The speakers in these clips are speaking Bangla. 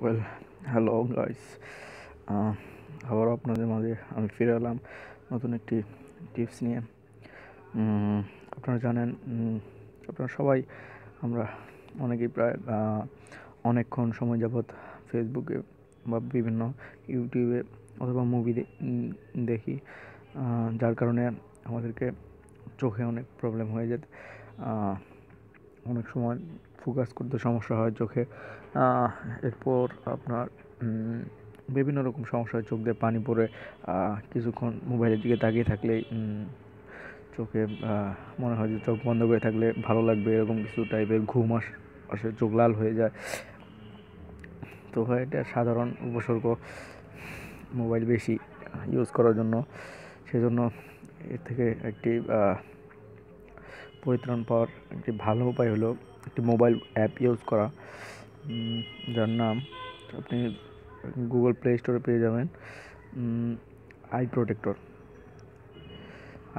ওয়েল হ্যালো গাইস আবারও আপনাদের মাঝে আমি ফিরে এলাম নতুন একটি টিপস নিয়ে mm, আপনারা জানেন mm, আপনারা সবাই আমরা অনেকেই প্রায় অনেকক্ষণ সময় যাবৎ ফেসবুকে বা বিভিন্ন ইউটিউবে অথবা মুভি দেখি যার কারণে আমাদেরকে চোখে অনেক প্রবলেম হয়ে যেত অনেক সময় ফোকাস করতে সমস্যা হয় চোখে এরপর আপনার বিভিন্ন রকম সমস্যা হয় চোখ দিয়ে পানি পড়ে কিছুক্ষণ মোবাইলের দিকে তাকিয়ে থাকলে চোখে মনে হয় যে চোখ বন্ধ করে থাকলে ভালো লাগবে এরকম কিছু টাইপের ঘুম আস আসে চোখ লাল হয়ে যায় তো এটা সাধারণ উপসর্গ মোবাইল বেশি ইউজ করার জন্য সেজন্য এর থেকে একটি পরিত্রাণ পাওয়ার একটি ভালো উপায় হলো একটি মোবাইল অ্যাপ ইউজ করা যার নাম আপনি গুগল প্লে স্টোরে পেয়ে যাবেন আই প্রোটেক্টর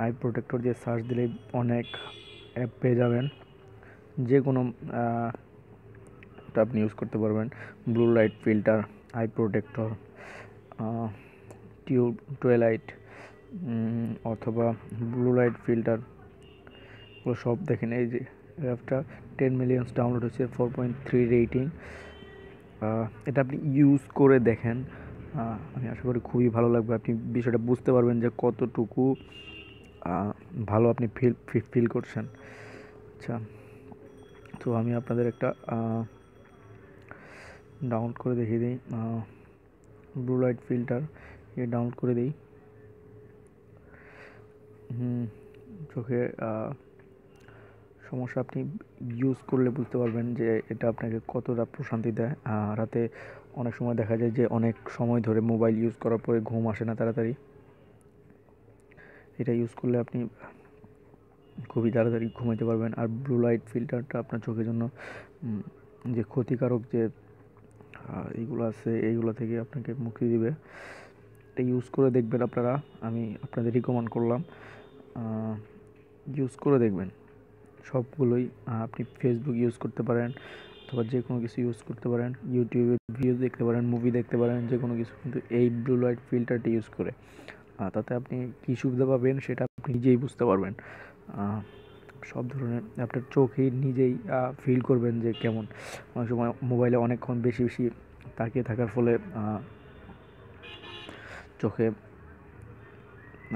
আই প্রোটেক্টর দিয়ে সার্চ দিলে অনেক অ্যাপ পেয়ে যাবেন যে কোনো আপনি ইউজ করতে পারবেন blue light filter eye protector টিউ টুয়েলাইট অথবা ব্লু লাইট ফিল্টার ওগুলো সব দেখেন এই যে অ্যাপটা টেন মিলিয়ন্স ডাউনলোড হচ্ছে ফোর পয়েন্ট থ্রি রেটিং এটা আপনি ইউজ করে দেখেন আমি আশা করি খুবই ভালো লাগবে আপনি বিষয়টা বুঝতে পারবেন যে কতটুকু ভালো আপনি ফিল ফিল করছেন আচ্ছা তো আমি আপনাদের একটা ডাউনলোড করে দেখিয়ে দিই ব্লু লাইট ফিল্টার এ ডাউনলোড করে দিই হুম চোখে সমস্যা আপনি ইউজ করলে বুঝতে পারবেন যে এটা আপনাকে কতটা প্রশান্তি দেয় রাতে অনেক সময় দেখা যায় যে অনেক সময় ধরে মোবাইল ইউজ করার পরে ঘুম আসে না তাড়াতাড়ি এটা ইউজ করলে আপনি খুবই তাড়াতাড়ি ঘুমাতে পারবেন আর ব্লু লাইট ফিল্টারটা আপনার চোখের জন্য যে ক্ষতিকারক যে এইগুলো আছে এইগুলো থেকে আপনাকে মুক্তি দিবে এটা ইউজ করে দেখবেন আপনারা আমি আপনাদের রিকমেন্ড করলাম ইউজ করে দেখবেন সবগুলোই আপনি ফেসবুক ইউজ করতে পারেন অথবা যে কোনো কিছু ইউজ করতে পারেন ইউটিউবে ভিডিও দেখতে পারেন মুভি দেখতে পারেন যে কোনো কিছু কিন্তু এই ব্লু লাইট ফিল্টারটি ইউজ করে তাতে আপনি কী সুবিধা পাবেন সেটা আপনি নিজেই বুঝতে পারবেন সব ধরনের আপনার চোখেই নিজেই ফিল করবেন যে কেমন অনেক সময় মোবাইলে অনেকক্ষণ বেশি বেশি তাকিয়ে থাকার ফলে চোখে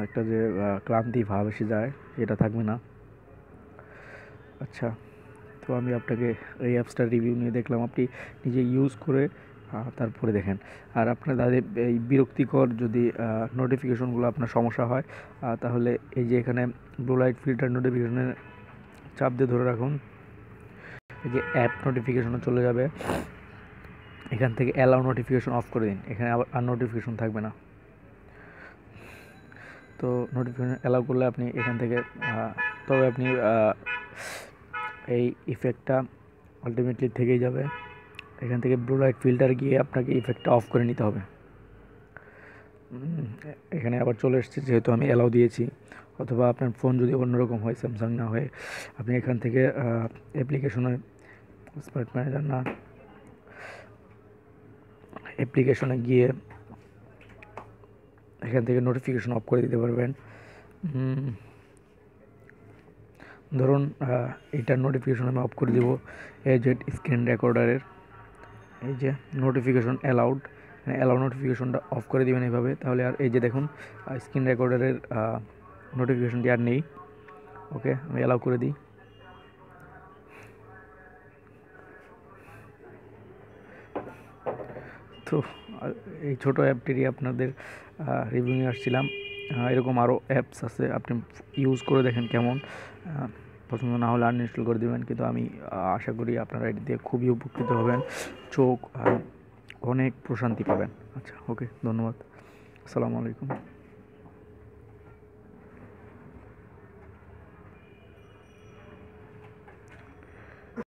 একটা যে ক্লান্তি ভাব এসে যায় সেটা থাকবে না আচ্ছা তো আমি আপনাকে এই অ্যাপসটার রিভিউ নিয়ে দেখলাম আপনি নিজে ইউজ করে তারপরে দেখেন আর আপনার তাদের এই বিরক্তিকর যদি নোটিফিকেশনগুলো আপনার সমস্যা হয় তাহলে এই যে এখানে ব্লু লাইট ফিল্টার নোটিফিকেশনের চাপ দিয়ে ধরে রাখুন এই যে অ্যাপ নোটিফিকেশনও চলে যাবে এখান থেকে অ্যালাউ নোটিফিকেশন অফ করে দিন এখানে আবার আর নোটিফিকেশন থাকবে না তো নোটিফিকেশন অ্যালাউ করলে আপনি এখান থেকে তবে আপনি এই ইফেক্টটা আলটিমেটলি থেকেই যাবে এখান থেকে ব্লু লাইট ফিল্টার গিয়ে আপনাকে ইফেক্টটা অফ করে নিতে হবে এখানে আবার চলে এসেছে যেহেতু আমি অ্যালাউ দিয়েছি অথবা আপনার ফোন যদি অন্যরকম হয় স্যামসাং না হয়ে আপনি এখান থেকে অ্যাপ্লিকেশনে স্মার্ট ম্যানেজার না অ্যাপ্লিকেশনে গিয়ে এখান থেকে নোটিফিকেশন অফ করে দিতে পারবেন ধরুন এটার নোটিফিকেশন আমি অফ করে দেবো এই যে স্ক্রিন রেকর্ডারের এই যে নোটিফিকেশন অ্যালাউড অ্যালাউ নোটিফিকেশনটা অফ করে দেবেন এইভাবে তাহলে আর এই যে দেখুন স্ক্রিন রেকর্ডারের নোটিফিকেশনটি আর নেই ওকে আমি অ্যালাউ করে দিই তো এই ছোটো অ্যাপটিরই আপনাদের রিভিউ নিয়ে আসছিলাম হ্যাঁ, এরকম আরও অ্যাপস আছে আপনি ইউজ করে দেখেন কেমন পছন্দ না হলে আনইনস্টল করে দেবেন কিন্তু আমি আশা করি আপনারা এটি দিয়ে খুবই উপকৃত হবেন চোখ অনেক প্রশান্তি পাবেন আচ্ছা ওকে ধন্যবাদ আসসালামু আলাইকুম